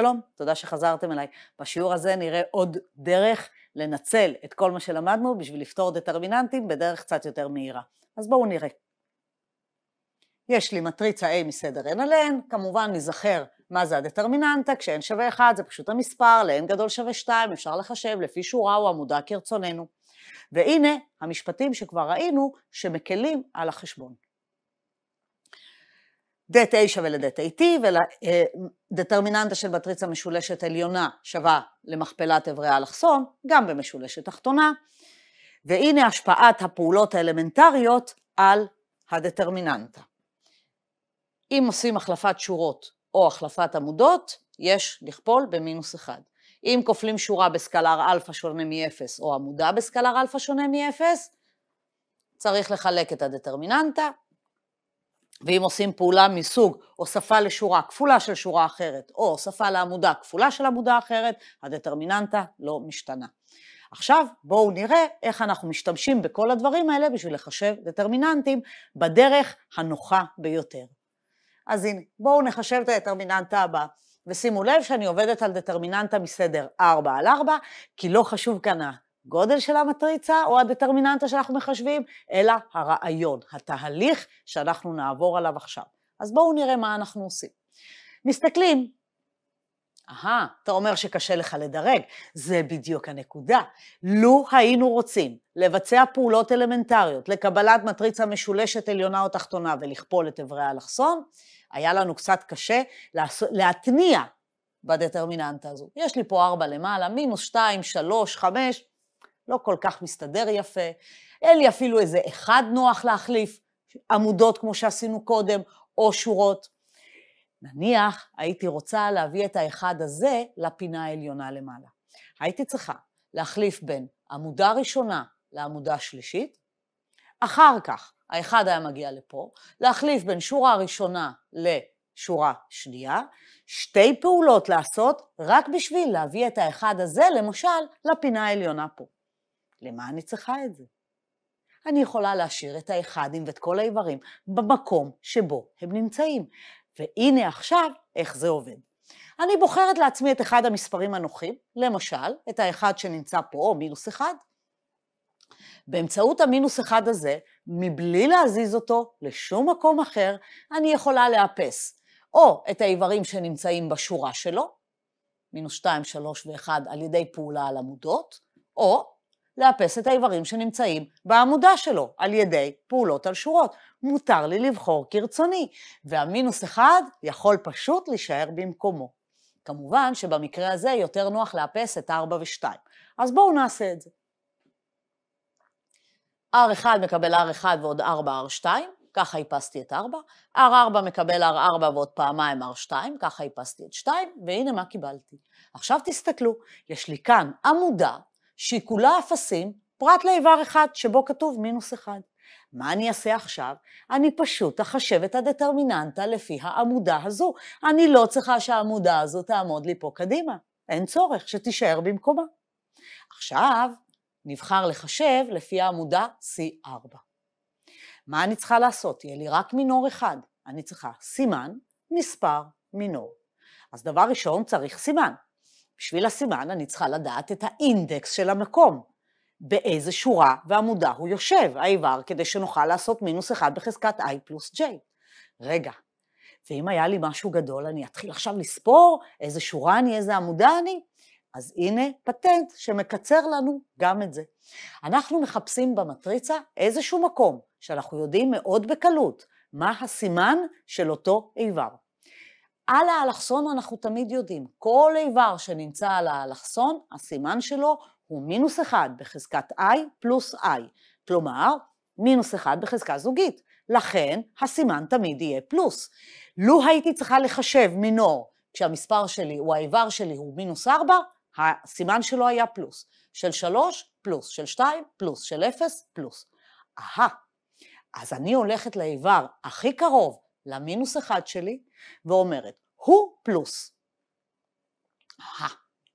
שלום, תודה שחזרתם אליי. בשיעור הזה נראה עוד דרך לנצל את כל מה שלמדנו בשביל לפתור דטרמיננטים בדרך קצת יותר מהירה. אז בואו נראה. יש לי מטריצה A מסדר n על n, כמובן נזכר מה זה הדטרמיננטה, כש-n שווה 1 זה פשוט המספר, ל-n גדול שווה 2, אפשר לחשב לפי שורה או עמודה כרצוננו. והנה המשפטים שכבר ראינו שמקלים על החשבון. D9 ול-D9T ולדטרמיננטה אה, של מטריצה משולשת עליונה שווה למכפלת אברי האלכסון, גם במשולשת תחתונה, והנה השפעת הפעולות האלמנטריות על הדטרמיננטה. אם עושים החלפת שורות או החלפת עמודות, יש לכפול במינוס 1. אם כופלים שורה בסקלר אלפא שונה מ-0 או עמודה בסקלר אלפא שונה מ-0, צריך לחלק את הדטרמיננטה ואם עושים פעולה מסוג הוספה לשורה כפולה של שורה אחרת, או הוספה לעמודה כפולה של עמודה אחרת, הדטרמיננטה לא משתנה. עכשיו בואו נראה איך אנחנו משתמשים בכל הדברים האלה בשביל לחשב דטרמיננטים בדרך הנוחה ביותר. אז הנה, בואו נחשב את הדטרמיננטה הבאה. ושימו לב שאני עובדת על דטרמיננטה מסדר 4 על 4, כי לא חשוב כאן הגודל של המטריצה או הדטרמיננטה שאנחנו מחשבים, אלא הרעיון, התהליך שאנחנו נעבור עליו עכשיו. אז בואו נראה מה אנחנו עושים. מסתכלים, אהה, אתה אומר שקשה לך לדרג, זה בדיוק הנקודה. לו היינו רוצים לבצע פעולות אלמנטריות לקבלת מטריצה משולשת עליונה או תחתונה ולכפול את אברי האלכסון, היה לנו קצת קשה להתניע בדטרמיננטה הזו. יש לי פה 4 למעלה, מינוס 2, 3, 5, לא כל כך מסתדר יפה, אין לי אפילו איזה אחד נוח להחליף, עמודות כמו שעשינו קודם, או שורות. נניח הייתי רוצה להביא את האחד הזה לפינה העליונה למעלה. הייתי צריכה להחליף בין עמודה ראשונה לעמודה שלישית, אחר כך האחד היה מגיע לפה, להחליף בין שורה ראשונה לשורה שנייה, שתי פעולות לעשות רק בשביל להביא את האחד הזה, למשל, לפינה העליונה פה. למה אני צריכה את זה? אני יכולה להשאיר את האחדים ואת כל האיברים במקום שבו הם נמצאים. והנה עכשיו איך זה עובד. אני בוחרת לעצמי את אחד המספרים הנוחים, למשל, את האחד שנמצא פה, או מינוס אחד. באמצעות המינוס אחד הזה, מבלי להזיז אותו לשום מקום אחר, אני יכולה לאפס או את האיברים שנמצאים בשורה שלו, מינוס 2, 3 ו-1 על ידי פעולה על עמודות, או לאפס את האיברים שנמצאים בעמודה שלו על ידי פעולות על שורות. מותר לי לבחור כרצוני, והמינוס אחד יכול פשוט להישאר במקומו. כמובן שבמקרה הזה יותר נוח לאפס את 4 ו-2, אז בואו נעשה את זה. R1 מקבל R1 ועוד 4R2, ככה איפסתי את 4, R4 מקבל R4 ועוד פעמיים R2, ככה איפסתי את 2, והנה מה קיבלתי. עכשיו תסתכלו, יש לי כאן עמודה שהיא כולה אפסים, פרט לאיבר אחד שבו כתוב מינוס אחד. מה אני אעשה עכשיו? אני פשוט אחשב את הדטרמיננטה לפי העמודה הזו. אני לא צריכה שהעמודה הזו תעמוד לי פה קדימה. אין צורך שתישאר במקומה. עכשיו נבחר לחשב לפי העמודה C4. מה אני צריכה לעשות? יהיה לי רק מינור אחד. אני צריכה סימן, מספר, מינור. אז דבר ראשון צריך סימן. בשביל הסימן אני צריכה לדעת את האינדקס של המקום, באיזה שורה ועמודה הוא יושב, האיבר, כדי שנוכל לעשות מינוס 1 בחזקת i פלוס j. רגע, ואם היה לי משהו גדול, אני אתחיל עכשיו לספור איזה שורה אני, איזה עמודה אני? אז הנה פטנט שמקצר לנו גם את זה. אנחנו מחפשים במטריצה איזשהו מקום שאנחנו יודעים מאוד בקלות מה הסימן של אותו איבר. על האלכסון אנחנו תמיד יודעים, כל איבר שנמצא על האלכסון, הסימן שלו הוא מינוס 1 בחזקת i פלוס i, כלומר, מינוס 1 בחזקה זוגית. לכן הסימן תמיד יהיה פלוס. לו הייתי צריכה לחשב מינור כשהמספר שלי או האיבר שלי הוא מינוס 4, הסימן שלו היה פלוס. של 3, פלוס, של 2, פלוס, של 0, פלוס. אהה, אז אני הולכת לאיבר הכי קרוב למינוס אחד שלי, ואומרת, הוא פלוס. אה,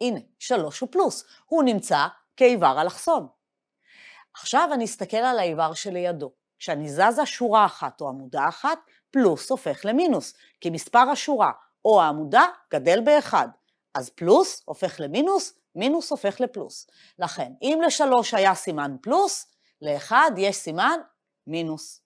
הנה, שלוש הוא פלוס, הוא נמצא כאיבר אלכסון. עכשיו אני אסתכל על האיבר שלידו. כשאני זזה שורה אחת או עמודה אחת, פלוס הופך למינוס, כי מספר השורה או העמודה גדל באחד. אז פלוס הופך למינוס, מינוס הופך לפלוס. לכן, אם לשלוש היה סימן פלוס, לאחד יש סימן מינוס.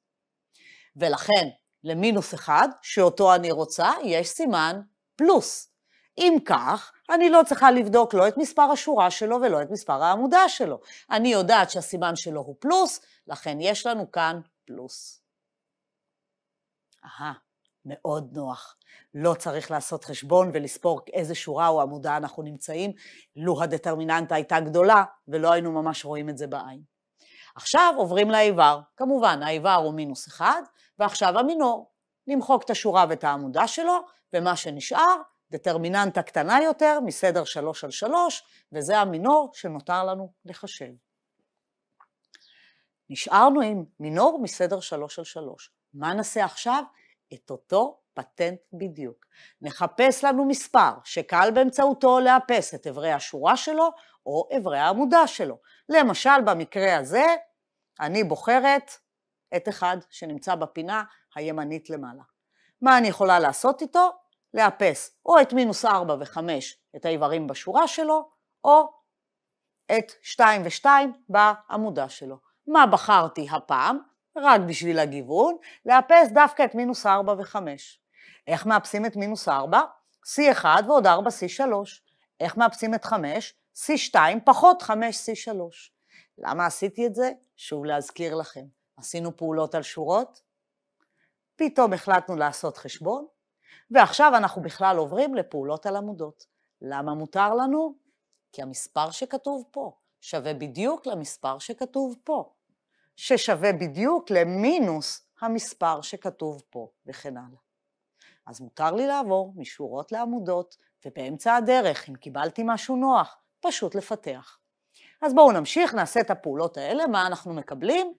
ולכן, למינוס 1, שאותו אני רוצה, יש סימן פלוס. אם כך, אני לא צריכה לבדוק לא את מספר השורה שלו ולא את מספר העמודה שלו. אני יודעת שהסימן שלו הוא פלוס, לכן יש לנו כאן פלוס. אהה, מאוד נוח. לא צריך לעשות חשבון ולספור איזה שורה או עמודה אנחנו נמצאים, לו הדטרמיננטה הייתה גדולה ולא היינו ממש רואים את זה בעין. עכשיו עוברים לאיבר. כמובן, האיבר הוא מינוס אחד, ועכשיו המינור. נמחוק את השורה ואת העמודה שלו, ומה שנשאר, דטרמיננטה קטנה יותר מסדר 3 על 3, וזה המינור שנותר לנו לחשב. נשארנו עם מינור מסדר 3 על 3. מה נעשה עכשיו? את אותו פטנט בדיוק. נחפש לנו מספר שקל באמצעותו לאפס את אברי השורה שלו או אברי העמודה שלו. למשל, במקרה הזה, אני בוחרת את אחד שנמצא בפינה הימנית למעלה. מה אני יכולה לעשות איתו? לאפס או את מינוס 4 ו-5, את האיברים בשורה שלו, או את 2 ו-2 בעמודה שלו. מה בחרתי הפעם? רק בשביל הגיוון, לאפס דווקא את מינוס 4 ו-5. איך מאפסים את מינוס 4? C1 ועוד 4 C3. איך מאפסים את 5? C2 פחות 5 C3. למה עשיתי את זה? שוב להזכיר לכם, עשינו פעולות על שורות, פתאום החלטנו לעשות חשבון, ועכשיו אנחנו בכלל עוברים לפעולות על עמודות. למה מותר לנו? כי המספר שכתוב פה שווה בדיוק למספר שכתוב פה, ששווה בדיוק למינוס המספר שכתוב פה, וכן הלאה. אז מותר לי לעבור משורות לעמודות, ובאמצע הדרך, אם קיבלתי משהו נוח, פשוט לפתח. אז בואו נמשיך, נעשה את הפעולות האלה, מה אנחנו מקבלים?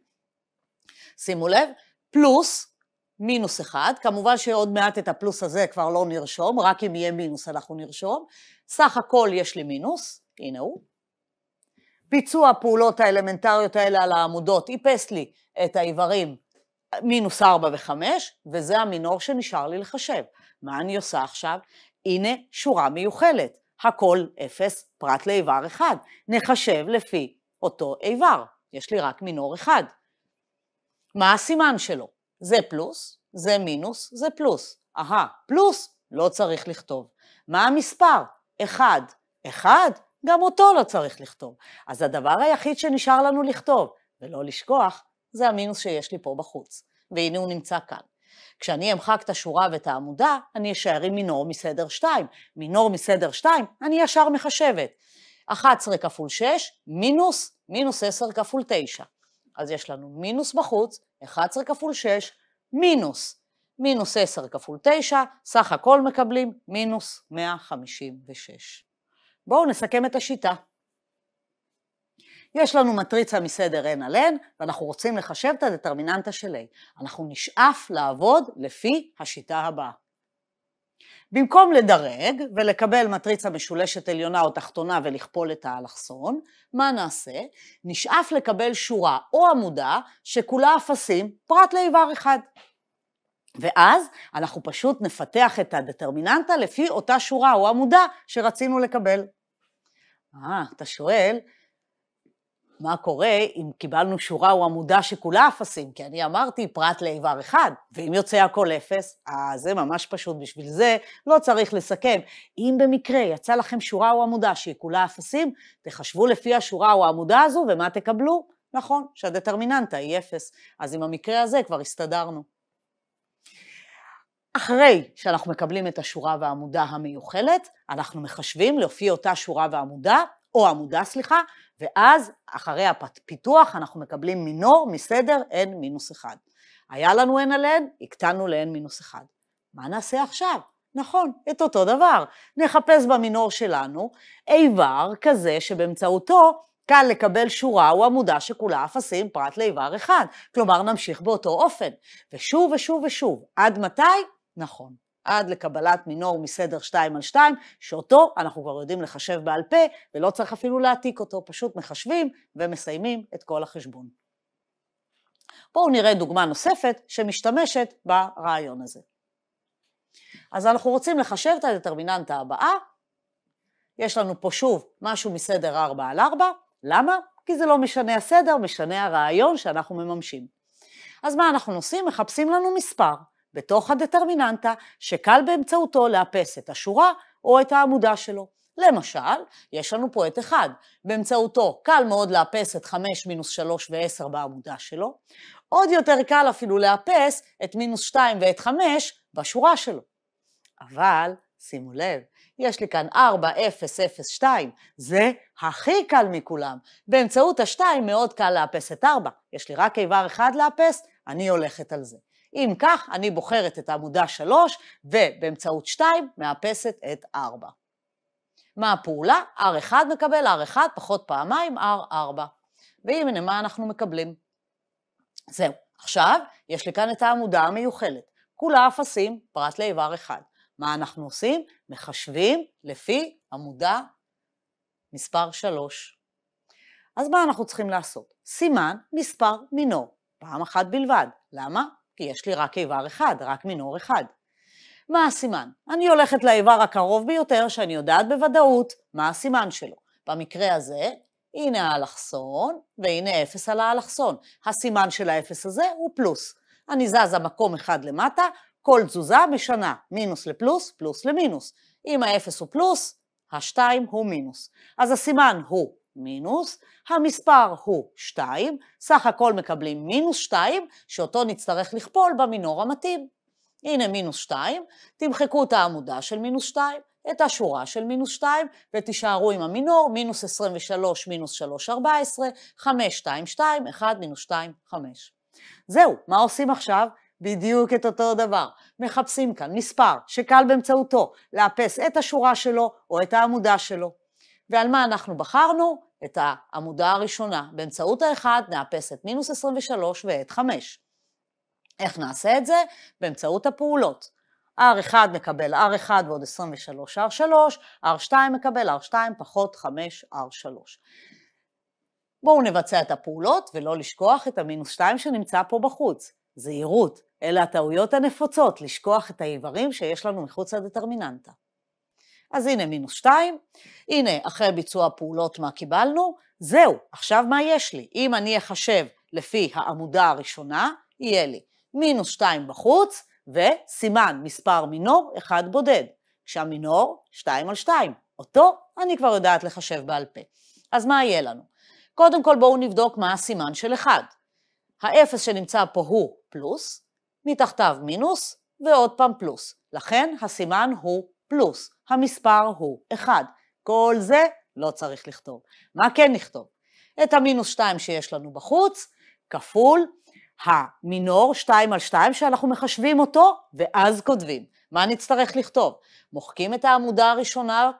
שימו לב, פלוס מינוס אחד, כמובן שעוד מעט את הפלוס הזה כבר לא נרשום, רק אם יהיה מינוס אנחנו נרשום. סך הכל יש לי מינוס, הנה הוא. ביצוע הפעולות האלמנטריות האלה על העמודות איפס לי את האיברים מינוס 4 ו-5, וזה המינור שנשאר לי לחשב. מה אני עושה עכשיו? הנה שורה מיוחלת. הכל אפס פרט לאיבר אחד. נחשב לפי אותו איבר. יש לי רק מינור אחד. מה הסימן שלו? זה פלוס, זה מינוס, זה פלוס. אהה, פלוס, לא צריך לכתוב. מה המספר? אחד. אחד? גם אותו לא צריך לכתוב. אז הדבר היחיד שנשאר לנו לכתוב, ולא לשכוח, זה המינוס שיש לי פה בחוץ. והנה הוא נמצא כאן. כשאני אמחק את השורה ואת העמודה, אני אשאר עם מינור מסדר 2. מינור מסדר 2, אני ישר מחשבת. 11 כפול 6, מינוס, מינוס 10 כפול 9. אז יש לנו מינוס בחוץ, 11 כפול 6, מינוס. מינוס 10 כפול 9, סך הכל מקבלים מינוס 156. בואו נסכם את השיטה. יש לנו מטריצה מסדר n על n, ואנחנו רוצים לחשב את הדטרמיננטה של a. אנחנו נשאף לעבוד לפי השיטה הבאה. במקום לדרג ולקבל מטריצה משולשת עליונה או תחתונה ולכפול את האלכסון, מה נעשה? נשאף לקבל שורה או עמודה שכולה אפסים פרט לאיבר אחד. ואז אנחנו פשוט נפתח את הדטרמיננטה לפי אותה שורה או עמודה שרצינו לקבל. אה, אתה שואל, מה קורה אם קיבלנו שורה או עמודה שכולה אפסים? כי אני אמרתי פרט לאיבר אחד, ואם יוצא הכל אפס, אז אה, זה ממש פשוט בשביל זה, לא צריך לסכם. אם במקרה יצא לכם שורה או עמודה שהיא כולה אפסים, תחשבו לפי השורה או העמודה הזו ומה תקבלו. נכון, שהדטרמיננטה היא אפס. אז עם המקרה הזה כבר הסתדרנו. אחרי שאנחנו מקבלים את השורה והעמודה המיוחלת, אנחנו מחשבים לפי אותה שורה ועמודה או עמודה סליחה, ואז אחרי הפיתוח אנחנו מקבלים מינור מסדר n מינוס 1. היה לנו n על n, הקטנו ל-n מינוס 1. מה נעשה עכשיו? נכון, את אותו דבר. נחפש במינור שלנו איבר כזה שבאמצעותו קל לקבל שורה או עמודה שכולה אפסים פרט לאיבר אחד. כלומר, נמשיך באותו אופן. ושוב ושוב ושוב. עד מתי? נכון, עד לקבלת מינור מסדר 2 על 2, שאותו אנחנו כבר יודעים לחשב בעל פה, ולא צריך אפילו להעתיק אותו, פשוט מחשבים ומסיימים את כל החשבון. בואו נראה דוגמה נוספת שמשתמשת ברעיון הזה. אז אנחנו רוצים לחשב את הדטרמיננטה הבאה. יש לנו פה שוב משהו מסדר 4 על 4, למה? כי זה לא משנה הסדר, משנה הרעיון שאנחנו מממשים. אז מה אנחנו עושים? מחפשים לנו מספר. בתוך הדטרמיננטה, שקל באמצעותו לאפס את השורה או את העמודה שלו. למשל, יש לנו פה את 1, באמצעותו קל מאוד לאפס את 5 מינוס 3 ו-10 בעמודה שלו, עוד יותר קל אפילו לאפס את מינוס 2 ואת 5 בשורה שלו. אבל, שימו לב, יש לי כאן 4, 0, 0, 2, זה הכי קל מכולם. באמצעות ה-2 מאוד קל לאפס את 4, יש לי רק איבר אחד לאפס, אני הולכת על זה. אם כך, אני בוחרת את העמודה 3, ובאמצעות 2 מאפסת את 4. מה הפעולה? R1 מקבל R1 פחות פעמיים R4. והנה מה אנחנו מקבלים. זהו. עכשיו, יש לי כאן את העמודה המיוחלת. כולה אפסים, פרט לאיבר 1. מה אנחנו עושים? מחשבים לפי עמודה מספר 3. אז מה אנחנו צריכים לעשות? סימן מספר מינו, פעם אחת בלבד. למה? כי יש לי רק איבר אחד, רק מינור אחד. מה הסימן? אני הולכת לאיבר הקרוב ביותר שאני יודעת בוודאות מה הסימן שלו. במקרה הזה, הנה האלכסון, והנה אפס על האלכסון. הסימן של האפס הזה הוא פלוס. אני זזה מקום אחד למטה, כל תזוזה משנה מינוס לפלוס, פלוס למינוס. אם האפס הוא פלוס, השתיים הוא מינוס. אז הסימן הוא מינוס, המספר הוא 2, סך הכל מקבלים מינוס 2, שאותו נצטרך לכפול במינור המתאים. הנה מינוס 2, תמחקו את העמודה של מינוס 2, את השורה של מינוס 2, ותישארו עם המינור, מינוס 23, מינוס 3, 14, 5, 2, 2, 1, מינוס 2, 5. זהו, מה עושים עכשיו? בדיוק את אותו דבר. מחפשים כאן מספר שקל באמצעותו לאפס את השורה שלו או את העמודה שלו. ועל מה אנחנו בחרנו? את העמודה הראשונה. באמצעות האחד נאפס את מינוס 23 ואת 5. איך נעשה את זה? באמצעות הפעולות. R1 מקבל R1 ועוד 23 R3, R2 מקבל R2 פחות 5 R3. בואו נבצע את הפעולות ולא לשכוח את המינוס 2 שנמצא פה בחוץ. זהירות, אלה הטעויות הנפוצות, לשכוח את האיברים שיש לנו מחוץ לדטרמיננטה. אז הנה מינוס 2, הנה אחרי ביצוע פעולות מה קיבלנו, זהו, עכשיו מה יש לי? אם אני אחשב לפי העמודה הראשונה, יהיה לי מינוס 2 בחוץ וסימן מספר מינור אחד בודד, כשהמינור 2 על 2, אותו אני כבר יודעת לחשב בעל פה. אז מה יהיה לנו? קודם כל בואו נבדוק מה הסימן של 1. האפס שנמצא פה הוא פלוס, מתחתיו מינוס, ועוד פעם פלוס. לכן הסימן הוא פלוס המספר הוא 1. כל זה לא צריך לכתוב. מה כן נכתוב? את המינוס 2 שיש לנו בחוץ, כפול המינור 2 על 2 שאנחנו מחשבים אותו, ואז כותבים. מה נצטרך לכתוב? מוחקים את העמודה הראשונה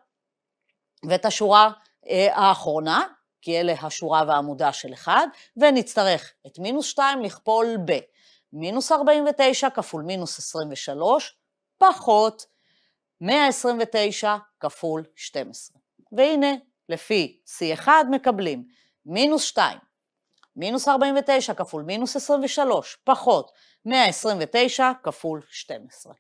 ואת השורה אה, האחרונה, כי אלה השורה והעמודה של 1, ונצטרך את מינוס 2 לכפול ב. מינוס 49 כפול מינוס 23 פחות 129 כפול 12. והנה, לפי C1 מקבלים מינוס 2, מינוס 49 כפול מינוס 23, פחות 129 כפול 12.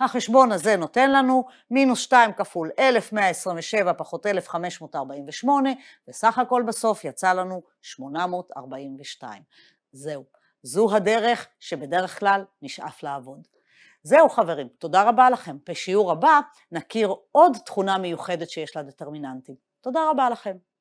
החשבון הזה נותן לנו מינוס 2 כפול 1,127 פחות 1,548, וסך הכל בסוף יצא לנו 842. זהו, זו הדרך שבדרך כלל נשאף לעבוד. זהו חברים, תודה רבה לכם. בשיעור הבא נכיר עוד תכונה מיוחדת שיש לדטרמיננטים. תודה רבה לכם.